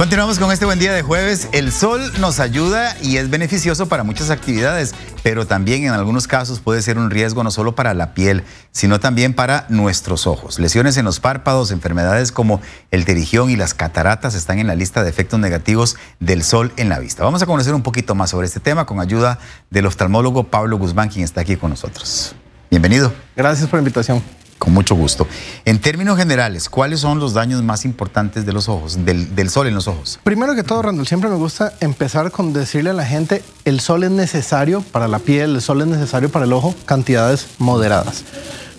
Continuamos con este buen día de jueves. El sol nos ayuda y es beneficioso para muchas actividades, pero también en algunos casos puede ser un riesgo no solo para la piel, sino también para nuestros ojos. Lesiones en los párpados, enfermedades como el terigión y las cataratas están en la lista de efectos negativos del sol en la vista. Vamos a conocer un poquito más sobre este tema con ayuda del oftalmólogo Pablo Guzmán, quien está aquí con nosotros. Bienvenido. Gracias por la invitación. Con mucho gusto. En términos generales, ¿cuáles son los daños más importantes de los ojos, del, sol en los ojos? Primero que todo, Randall, siempre me gusta empezar con decirle a la gente, el sol es necesario para la piel, el sol es necesario para el ojo, cantidades moderadas.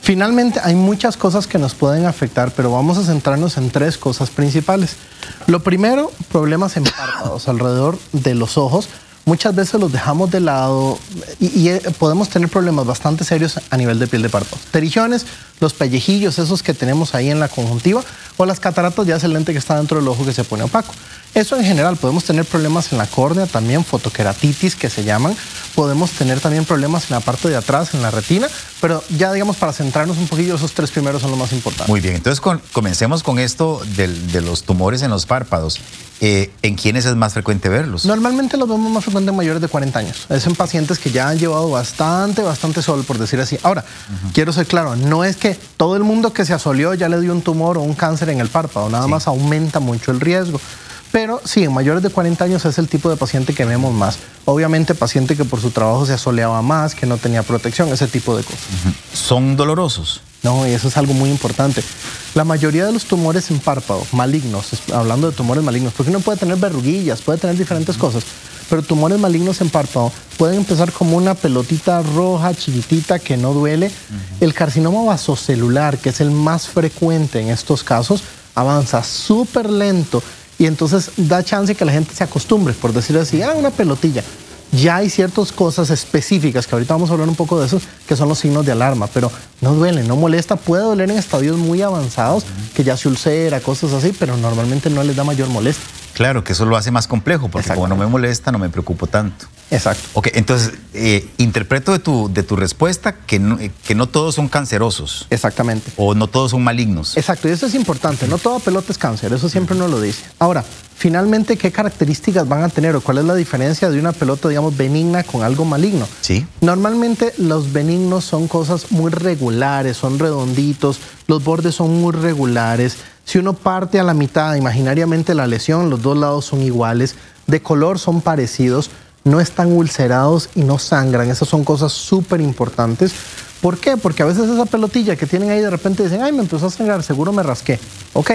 Finalmente, hay muchas cosas que nos pueden afectar, pero vamos a centrarnos en tres cosas principales. Lo primero, problemas en alrededor de los ojos muchas veces los dejamos de lado y, eh, podemos tener problemas bastante serios a nivel de piel de parto. Terigiones, los pellejillos, esos que tenemos ahí en la conjuntiva, o las cataratas, ya es el lente que está dentro del ojo que se pone opaco. Eso en general, podemos tener problemas en la córnea, también fotokeratitis, que se llaman, podemos tener también problemas en la parte de atrás, en la retina, pero ya digamos para centrarnos un poquillo, esos tres primeros son los más importantes. Muy bien, entonces comencemos con esto de, los tumores en los párpados. Eh, ¿En quiénes es más frecuente verlos? Normalmente los vemos más frecuentes en mayores de 40 años. Es en pacientes que ya han llevado bastante, bastante sol, por decir así. Ahora, quiero ser claro, no es que todo el mundo que se asolió ya le dio un tumor o un cáncer en el párpado, nada más aumenta mucho el riesgo. Pero sí, en mayores de 40 años es el tipo de paciente que vemos más. Obviamente paciente que por su trabajo se asoleaba más, que no tenía protección, ese tipo de cosas. ¿Son dolorosos? No, y eso es algo muy importante. La mayoría de los tumores en párpado, malignos, hablando de tumores malignos, porque uno puede tener verruguillas, puede tener diferentes cosas, pero tumores malignos en párpado pueden empezar como una pelotita roja chiquitita que no duele. El carcinoma vasocelular, que es el más frecuente en estos casos, avanza súper lento y entonces da chance que la gente se acostumbre, por decirlo así, a ah, una pelotilla. Ya hay ciertas cosas específicas, que ahorita vamos a hablar un poco de eso, que son los signos de alarma, pero no duele, no molesta, puede doler en estadios muy avanzados, que ya se ulcera, cosas así, pero normalmente no les da mayor molestia. Claro, que eso lo hace más complejo, porque como no me molesta, no me preocupo tanto. Exacto. Ok, entonces, eh, interpreto de tu, de tu respuesta que no, eh, que no todos son cancerosos. Exactamente. O no todos son malignos. Exacto, y eso es importante. No toda pelota es cáncer, eso siempre uno lo dice. Ahora, finalmente, ¿qué características van a tener o cuál es la diferencia de una pelota, digamos, benigna con algo maligno? Sí. Normalmente los benignos son cosas muy regulares, son redonditos, los bordes son muy regulares. Si uno parte a la mitad imaginariamente la lesión, los dos lados son iguales, de color son parecidos, no están ulcerados y no sangran. Esas son cosas súper importantes. ¿Por qué? Porque a veces esa pelotilla que tienen ahí de repente dicen, ay, me empezó a sangrar, seguro me rasqué. Ok,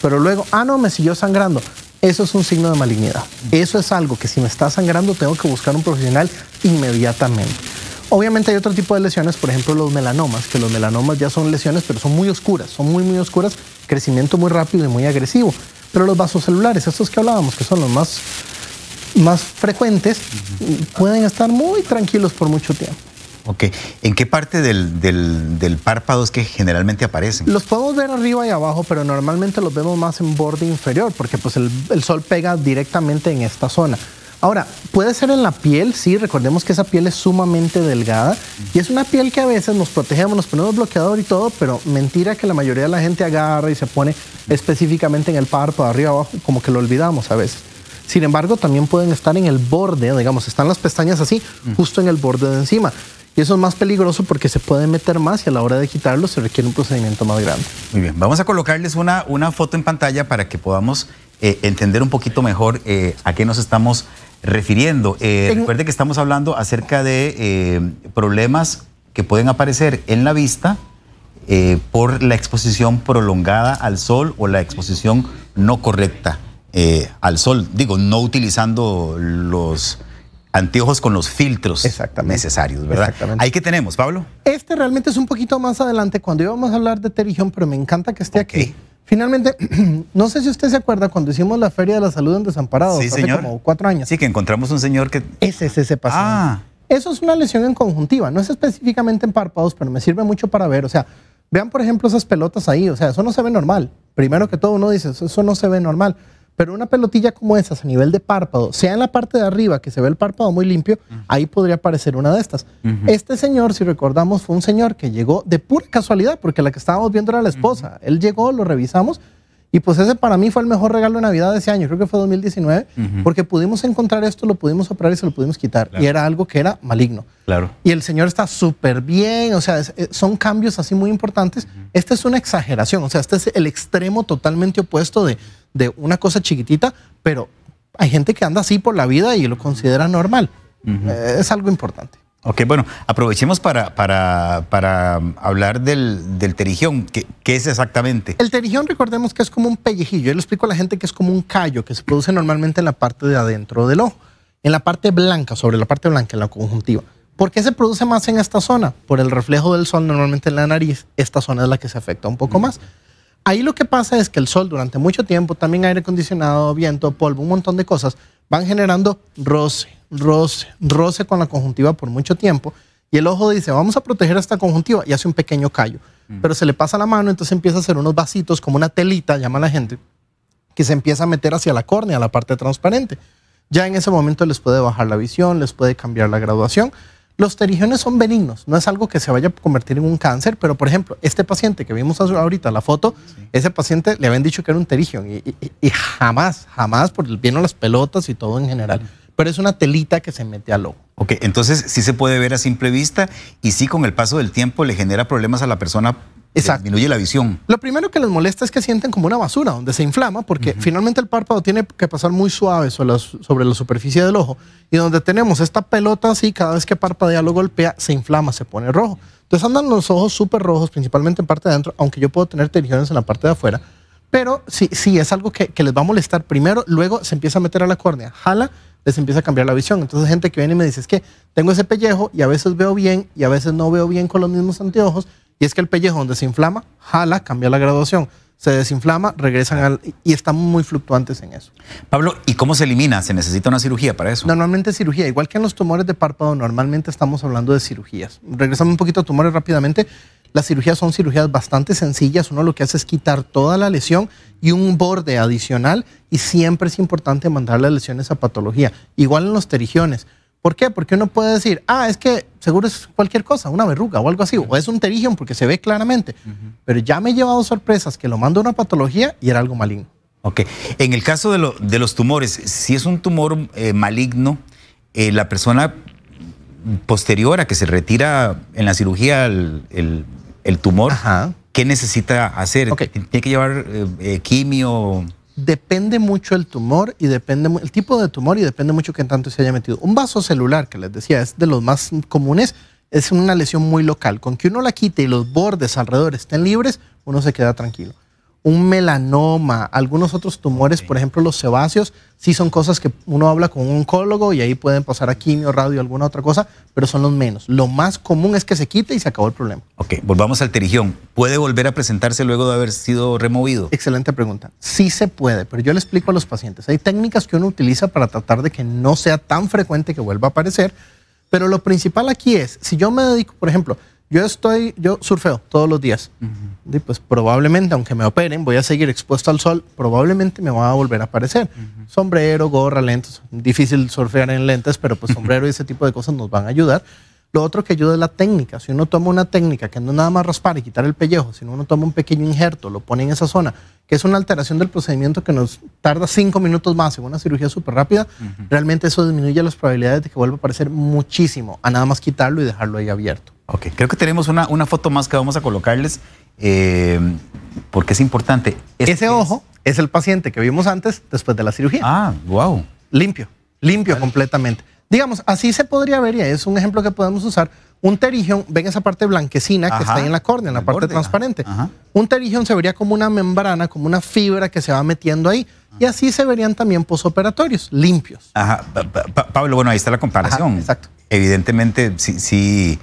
pero luego, ah, no, me siguió sangrando. Eso es un signo de malignidad. Eso es algo que si me está sangrando tengo que buscar un profesional inmediatamente. Obviamente hay otro tipo de lesiones, por ejemplo los melanomas, que los melanomas ya son lesiones, pero son muy oscuras, son muy, muy oscuras, crecimiento muy rápido y muy agresivo. Pero los vasocelulares, estos que hablábamos, que son los más, más frecuentes, pueden estar muy tranquilos por mucho tiempo. Ok. ¿En qué parte del, del, del, párpado es que generalmente aparecen? Los podemos ver arriba y abajo, pero normalmente los vemos más en borde inferior, porque pues el, el sol pega directamente en esta zona. Ahora, puede ser en la piel, sí, recordemos que esa piel es sumamente delgada y es una piel que a veces nos protegemos, nos ponemos bloqueador y todo, pero mentira que la mayoría de la gente agarra y se pone específicamente en el párpado, arriba, abajo, como que lo olvidamos a veces. Sin embargo, también pueden estar en el borde, digamos, están las pestañas así, justo en el borde de encima. Y eso es más peligroso porque se puede meter más y a la hora de quitarlo se requiere un procedimiento más grande. Muy bien, vamos a colocarles una, una foto en pantalla para que podamos eh, entender un poquito mejor eh, a qué nos estamos refiriendo. Eh, recuerde que estamos hablando acerca de problemas que pueden aparecer en la vista por la exposición prolongada al sol o la exposición no correcta al sol. Digo, no utilizando los anteojos con los filtros necesarios, ¿verdad? Exactamente. Ahí que tenemos, Pablo. Este realmente es un poquito más adelante cuando íbamos a hablar de Terigión, pero me encanta que esté aquí. Finalmente, no sé si usted se acuerda cuando hicimos la Feria de la Salud en Desamparados hace señor. como cuatro años. Sí, que encontramos un señor que. Ese es ese paciente. Ah. Eso es una lesión en conjuntiva, no es específicamente en párpados, pero me sirve mucho para ver. O sea, vean por ejemplo esas pelotas ahí, o sea, eso no se ve normal. Primero que todo uno dice, eso no se ve normal. Pero una pelotilla como esas a nivel de párpado, sea en la parte de arriba que se ve el párpado muy limpio, ahí podría aparecer una de estas. Este señor, si recordamos, fue un señor que llegó de pura casualidad, porque la que estábamos viendo era la esposa. Él llegó, lo revisamos y pues ese para mí fue el mejor regalo de Navidad de ese año, creo que fue 2019, porque pudimos encontrar esto, lo pudimos operar y se lo pudimos quitar. Y era algo que era maligno. Claro. Y el Señor está súper bien, o sea, eh, son cambios así muy importantes. Esta es una exageración, o sea, este es el extremo totalmente opuesto de, una cosa chiquitita, pero hay gente que anda así por la vida y lo considera normal. Eh, es algo importante. Ok, bueno, aprovechemos para, para, para hablar del, del terigión. ¿Qué, es exactamente? El terijón, recordemos que es como un pellejillo. Yo le explico a la gente que es como un callo que se produce normalmente en la parte de adentro del ojo, en la parte blanca, sobre la parte blanca, en la conjuntiva. ¿Por qué se produce más en esta zona? Por el reflejo del sol normalmente en la nariz. Esta zona es la que se afecta un poco mm. más. Ahí lo que pasa es que el sol durante mucho tiempo, también aire acondicionado, viento, polvo, un montón de cosas, van generando roce roce, roce con la conjuntiva por mucho tiempo y el ojo dice, vamos a proteger esta conjuntiva y hace un pequeño callo. Mm. Pero se le pasa la mano, entonces empieza a hacer unos vasitos, como una telita, llama la gente, que se empieza a meter hacia la córnea, la parte transparente. Ya en ese momento les puede bajar la visión, les puede cambiar la graduación. Los terigiones son benignos, no es algo que se vaya a convertir en un cáncer, pero por ejemplo, este paciente que vimos ahorita la foto, ese paciente le habían dicho que era un terigión y, jamás jamás, jamás, porque vieron las pelotas y todo en general. Mm pero es una telita que se mete al ojo. Ok, entonces sí se puede ver a simple vista y sí con el paso del tiempo le genera problemas a la persona. Exacto. Disminuye la visión. Lo primero que les molesta es que sienten como una basura donde se inflama, porque finalmente el párpado tiene que pasar muy suave sobre la, superficie del ojo. Y donde tenemos esta pelota así, cada vez que parpadea lo golpea, se inflama, se pone rojo. Entonces andan los ojos súper rojos, principalmente en parte de adentro, aunque yo puedo tener tensiones en la parte de afuera. Pero sí, sí, es algo que, que les va a molestar primero, luego se empieza a meter a la córnea, jala les empieza a cambiar la visión. Entonces gente que viene y me dice, es que tengo ese pellejo y a veces veo bien y a veces no veo bien con los mismos anteojos. Y es que el pellejo donde se inflama, jala, cambia la graduación se desinflama, regresan y están muy fluctuantes en eso. Pablo, ¿y cómo se elimina? ¿Se necesita una cirugía para eso? Normalmente cirugía, igual que en los tumores de párpado, normalmente estamos hablando de cirugías. Regresamos un poquito a tumores rápidamente. Las cirugías son cirugías bastante sencillas. Uno lo que hace es quitar toda la lesión y un borde adicional y siempre es importante mandar las lesiones a patología. Igual en los terigiones. ¿Por qué? Porque uno puede decir, ah, es que seguro es cualquier cosa, una verruga o algo así, o es un terigión porque se ve claramente. Pero ya me he llevado sorpresas que lo mando a una patología y era algo maligno. Ok. En el caso de, los tumores, si es un tumor eh, maligno, eh, la persona posterior a que se retira en la cirugía el, el tumor, ¿qué necesita hacer? ¿Tiene que llevar eh, eh, quimio? Depende mucho el tumor y depende el tipo de tumor y depende mucho qué tanto se haya metido. Un vaso celular, que les decía, es de los más comunes, es una lesión muy local. Con que uno la quite y los bordes alrededor estén libres, uno se queda tranquilo un melanoma, algunos otros tumores, por ejemplo los sebáceos, sí son cosas que uno habla con un oncólogo y ahí pueden pasar a quimio, radio, alguna otra cosa, pero son los menos. Lo más común es que se quite y se acabó el problema. Ok, volvamos al terigión. ¿Puede volver a presentarse luego de haber sido removido? Excelente pregunta. Sí se puede, pero yo le explico a los pacientes. Hay técnicas que uno utiliza para tratar de que no sea tan frecuente que vuelva a aparecer, pero lo principal aquí es, si yo me dedico, por ejemplo, yo estoy, yo surfeo todos los días. Y pues probablemente, aunque me operen, voy a seguir expuesto al sol, probablemente me va a volver a aparecer. Sombrero, gorra, lentes. Difícil surfear en lentes, pero pues sombrero y ese tipo de cosas nos van a ayudar. Lo otro que ayuda es la técnica. Si uno toma una técnica que no es nada más raspar y quitar el pellejo, sino uno toma un pequeño injerto, lo pone en esa zona, que es una alteración del procedimiento que nos tarda cinco minutos más en una cirugía súper rápida, realmente eso disminuye las probabilidades de que vuelva a aparecer muchísimo, a nada más quitarlo y dejarlo ahí abierto. Ok, creo que tenemos una, una foto más que vamos a colocarles eh, porque es importante. Ese ojo es... el paciente que vimos antes después de la cirugía. Ah, wow. Limpio, limpio completamente. Digamos, así se podría ver, y es un ejemplo que podemos usar, un terijón, ven esa parte blanquecina que está ahí en la córnea, en la, parte transparente. Un terijón se vería como una membrana, como una fibra que se va metiendo ahí. Y así se verían también posoperatorios, limpios. Ajá. Pablo, bueno, ahí está la comparación. exacto. Evidentemente, sí, sí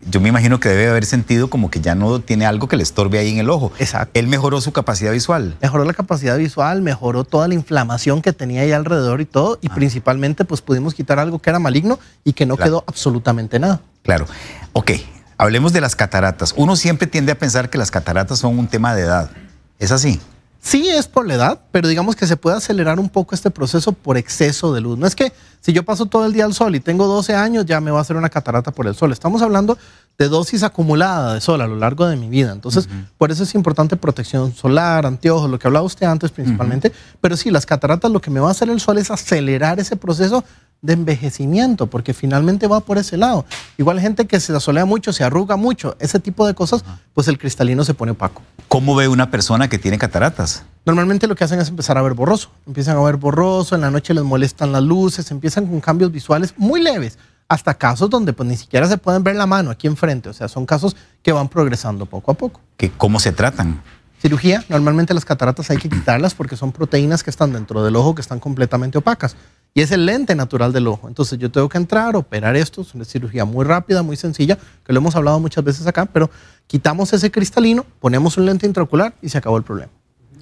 yo me imagino que debe haber sentido como que ya no tiene algo que le estorbe ahí en el ojo. Exacto. Él mejoró su capacidad visual. Mejoró la capacidad visual, mejoró toda la inflamación que tenía ahí alrededor y todo, y ah. principalmente pues pudimos quitar algo que era maligno y que no quedó absolutamente nada. Claro. Ok, hablemos de las cataratas. Uno siempre tiende a pensar que las cataratas son un tema de edad. ¿Es así? Sí es por la edad, pero digamos que se puede acelerar un poco este proceso por exceso de luz. No es que si yo paso todo el día al sol y tengo 12 años ya me va a hacer una catarata por el sol. Estamos hablando de dosis acumulada de sol a lo largo de mi vida. Entonces, por eso es importante protección solar, anteojos, lo que hablaba usted antes principalmente. Pero sí, las cataratas lo que me va a hacer el sol es acelerar ese proceso de envejecimiento, porque finalmente va por ese lado. Igual gente que se asolea mucho, se arruga mucho, ese tipo de cosas, pues el cristalino se pone opaco. ¿Cómo ve una persona que tiene cataratas? Normalmente lo que hacen es empezar a ver borroso. Empiezan a ver borroso, en la noche les molestan las luces, empiezan con cambios visuales muy leves, hasta casos donde pues ni siquiera se pueden ver la mano aquí enfrente. O sea, son casos que van progresando poco a poco. ¿Que ¿Cómo se tratan? Cirugía, normalmente las cataratas hay que quitarlas porque son proteínas que están dentro del ojo que están completamente opacas. Y es el lente natural del ojo. Entonces yo tengo que entrar, operar esto, es una cirugía muy rápida, muy sencilla, que lo hemos hablado muchas veces acá, pero quitamos ese cristalino, ponemos un lente intraocular y se acabó el problema.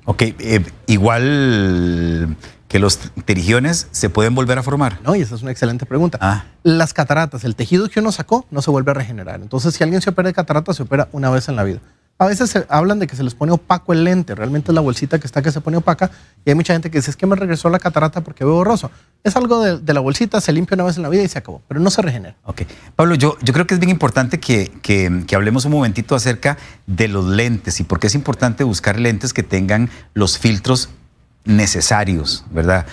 Ok, eh, igual que los terigiones se pueden volver a formar? No, y esa es una excelente pregunta. Ah. Las cataratas, el tejido que uno sacó no se vuelve a regenerar. Entonces, si alguien se opera de catarata, se opera una vez en la vida. A veces se hablan de que se les pone opaco el lente, realmente es la bolsita que está que se pone opaca y hay mucha gente que dice, es que me regresó la catarata porque veo borroso. Es algo de, la bolsita, se limpia una vez en la vida y se acabó, pero no se regenera. Ok. Pablo, yo, yo creo que es bien importante que, que hablemos un momentito acerca de los lentes y por qué es importante buscar lentes que tengan los filtros necesarios, ¿verdad?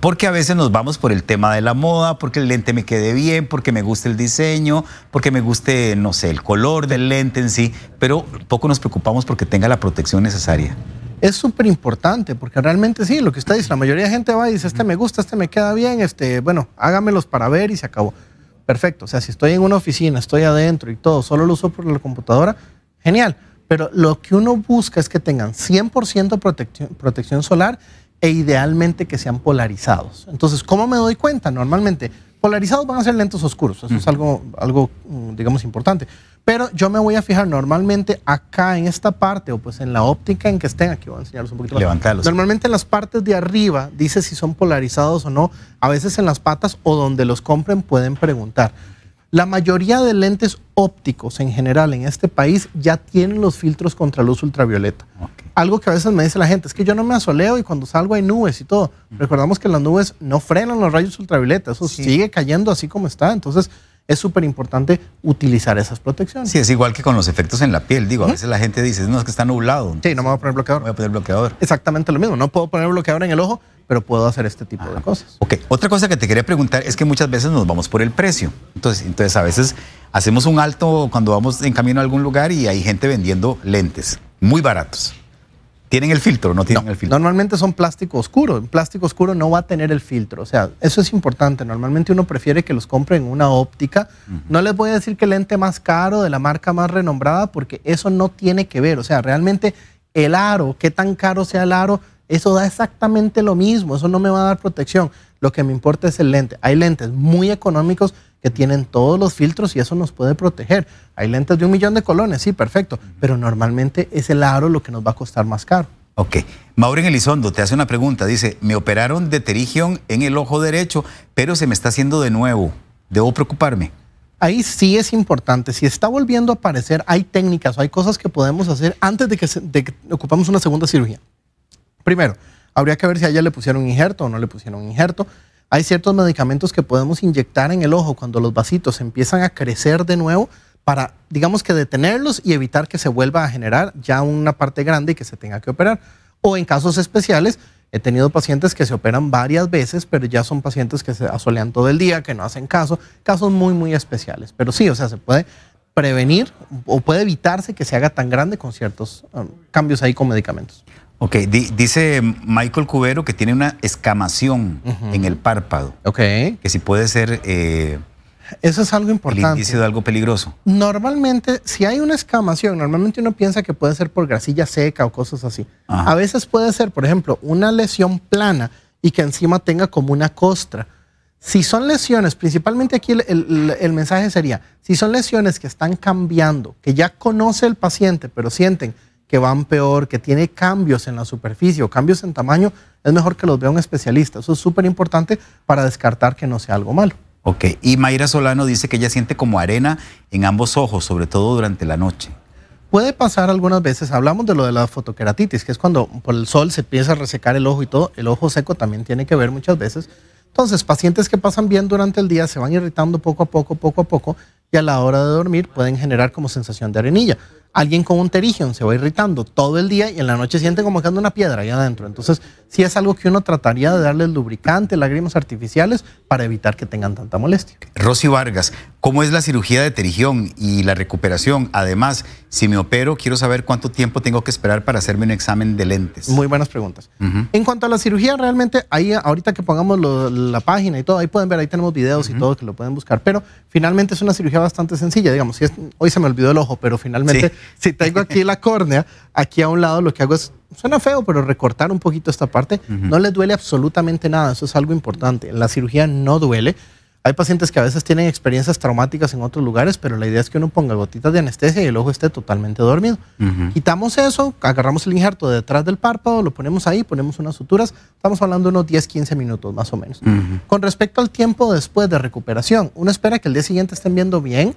porque a veces nos vamos por el tema de la moda, porque el lente me quede bien, porque me gusta el diseño, porque me guste, no sé, el color del lente en sí, pero poco nos preocupamos porque tenga la protección necesaria. Es súper importante, porque realmente sí, lo que usted dice, la mayoría de gente va y dice, este me gusta, este me queda bien, este, bueno, hágamelos para ver y se acabó. Perfecto, o sea, si estoy en una oficina, estoy adentro y todo, solo lo uso por la computadora, genial. Pero lo que uno busca es que tengan 100% protección, protección solar e idealmente que sean polarizados. Entonces, ¿cómo me doy cuenta? Normalmente, polarizados van a ser lentes oscuros, eso es algo, algo, mm, digamos, importante. Pero yo me voy a fijar normalmente acá en esta parte o pues en la óptica en que estén, aquí voy a enseñarles un poquito más. Normalmente en las partes de arriba dice si son polarizados o no, a veces en las patas o donde los compren pueden preguntar. La mayoría de lentes ópticos en general en este país ya tienen los filtros contra luz ultravioleta algo que a veces me dice la gente, es que yo no me asoleo y cuando salgo hay nubes y todo. Recordamos que las nubes no frenan los rayos ultravioleta, eso sigue cayendo así como está. Entonces, es súper importante utilizar esas protecciones. Sí, es igual que con los efectos en la piel. Digo, a veces la gente dice, no, es que está nublado. Sí, no me voy a poner bloqueador. me voy a poner bloqueador. Exactamente lo mismo. No puedo poner bloqueador en el ojo, pero puedo hacer este tipo de ah, cosas. Ok, otra cosa que te quería preguntar es que muchas veces nos vamos por el precio. Entonces, entonces a veces hacemos un alto cuando vamos en camino a algún lugar y hay gente vendiendo lentes muy baratos. ¿Tienen el filtro no tienen el filtro? Normalmente son plástico oscuro. En plástico oscuro no va a tener el filtro. O sea, eso es importante. Normalmente uno prefiere que los compre en una óptica. No les voy a decir que el lente más caro de la marca más renombrada porque eso no tiene que ver. O sea, realmente el aro, qué tan caro sea el aro, eso da exactamente lo mismo. Eso no me va a dar protección. Lo que me importa es el lente. Hay lentes muy económicos que tienen todos los filtros y eso nos puede proteger. Hay lentes de un millón de colones, sí, perfecto, pero normalmente es el aro lo que nos va a costar más caro. Ok. Maureen Elizondo te hace una pregunta. Dice, me operaron de terigión en el ojo derecho, pero se me está haciendo de nuevo. ¿Debo preocuparme? Ahí sí es importante. Si está volviendo a aparecer, hay técnicas o hay cosas que podemos hacer antes de que, ocupamos una segunda cirugía. Primero, habría que ver si a ella le pusieron injerto o no le pusieron injerto. Hay ciertos medicamentos que podemos inyectar en el ojo cuando los vasitos empiezan a crecer de nuevo para, digamos que detenerlos y evitar que se vuelva a generar ya una parte grande y que se tenga que operar. O en casos especiales, he tenido pacientes que se operan varias veces, pero ya son pacientes que se asolean todo el día, que no hacen caso, casos muy, muy especiales. Pero sí, o sea, se puede prevenir o puede evitarse que se haga tan grande con ciertos um, cambios ahí con medicamentos. Ok, dice Michael Cubero que tiene una escamación en el párpado. Ok. Que si puede ser... Eh, Eso es algo importante. El indicio de algo peligroso. Normalmente, si hay una escamación, normalmente uno piensa que puede ser por grasilla seca o cosas así. A veces puede ser, por ejemplo, una lesión plana y que encima tenga como una costra. Si son lesiones, principalmente aquí el, mensaje sería, si son lesiones que están cambiando, que ya conoce el paciente, pero sienten que van peor, que tiene cambios en la superficie o cambios en tamaño, es mejor que los vea un especialista. Eso es súper importante para descartar que no sea algo malo. Ok, y Mayra Solano dice que ella siente como arena en ambos ojos, sobre todo durante la noche. Puede pasar algunas veces, hablamos de lo de la fotokeratitis, que es cuando por el sol se empieza a resecar el ojo y todo, el ojo seco también tiene que ver muchas veces. Entonces, pacientes que pasan bien durante el día se van irritando poco a poco, poco a poco, y a la hora de dormir pueden generar como sensación de arenilla alguien con un se va irritando todo el día y en la noche siente como que anda una piedra ahí adentro. Entonces, sí es algo que uno trataría de darle lubricante, lágrimas artificiales para evitar que tengan tanta molestia. Rosy Vargas, ¿cómo es la cirugía de terigión y la recuperación? Además, si me opero, quiero saber cuánto tiempo tengo que esperar para hacerme un examen de lentes. Muy buenas preguntas. En cuanto a la cirugía, realmente ahí ahorita que pongamos la página y todo, ahí pueden ver, ahí tenemos videos y todo que lo pueden buscar, pero finalmente es una cirugía bastante sencilla, digamos, si hoy se me olvidó el ojo, pero finalmente si tengo aquí la córnea, aquí a un lado lo que hago es, suena feo, pero recortar un poquito esta parte, no le duele absolutamente nada, eso es algo importante. En la cirugía no duele. Hay pacientes que a veces tienen experiencias traumáticas en otros lugares, pero la idea es que uno ponga gotitas de anestesia y el ojo esté totalmente dormido. Quitamos eso, agarramos el injerto de detrás del párpado, lo ponemos ahí, ponemos unas suturas. Estamos hablando de unos 10, 15 minutos más o menos. Con respecto al tiempo después de recuperación, uno espera que el día siguiente estén viendo bien,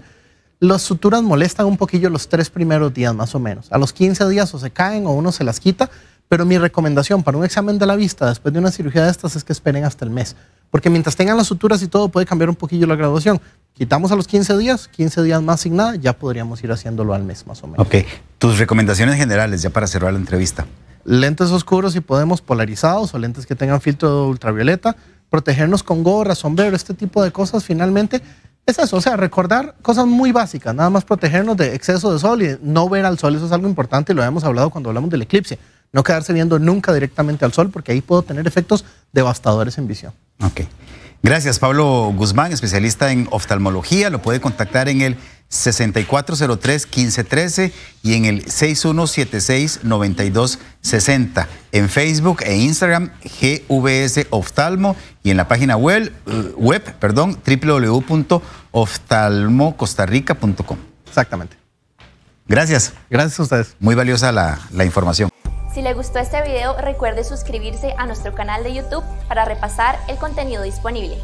las suturas molestan un poquillo los tres primeros días más o menos. A los 15 días o se caen o uno se las quita, pero mi recomendación para un examen de la vista después de una cirugía de estas es que esperen hasta el mes, porque mientras tengan las suturas y todo puede cambiar un poquillo la graduación. Quitamos a los 15 días, 15 días más sin nada, ya podríamos ir haciéndolo al mes más o menos. Ok, tus recomendaciones generales ya para cerrar la entrevista. Lentes oscuros y podemos, polarizados o lentes que tengan filtro ultravioleta, protegernos con gorra, sombrero, este tipo de cosas finalmente es eso, o sea, recordar cosas muy básicas, nada más protegernos de exceso de sol y no ver al sol, eso es algo importante y lo habíamos hablado cuando hablamos del eclipse. No quedarse viendo nunca directamente al sol porque ahí puedo tener efectos devastadores en visión. Ok. Gracias, Pablo Guzmán, especialista en oftalmología. Lo puede contactar en el 6403-1513 y en el 6176-9260. En Facebook e Instagram, GVS Oftalmo y en la página web, eh, web perdón, www.oftalmocostarrica.com. Exactamente. Gracias. Gracias a ustedes. Muy valiosa la, la información. Si le gustó este video, recuerde suscribirse a nuestro canal de YouTube para repasar el contenido disponible.